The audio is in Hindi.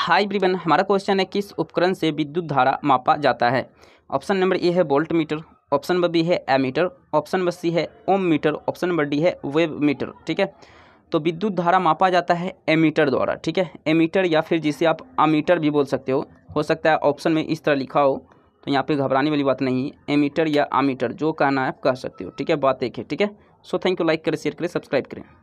हाई ब्रिवन हमारा क्वेश्चन है किस उपकरण से विद्युत धारा मापा जाता है ऑप्शन नंबर ए है voltmeter option number B है एमीटर ऑप्शन नंबर सी है ohmmeter option number D है वेब मीटर ठीक है तो विद्युत धारा मापा जाता है एमीटर द्वारा ठीक है एमीटर या फिर जिसे आप अमीटर भी बोल सकते हो हो सकता है ऑप्शन में इस तरह लिखा हो तो यहाँ पे घबराने वाली बात नहीं है एमीटर या अमीटर जो कहना है आप कह सकते हो ठीक है बात एक है ठीक है सो थैंक यू लाइक करें शेयर करें सब्सक्राइब करें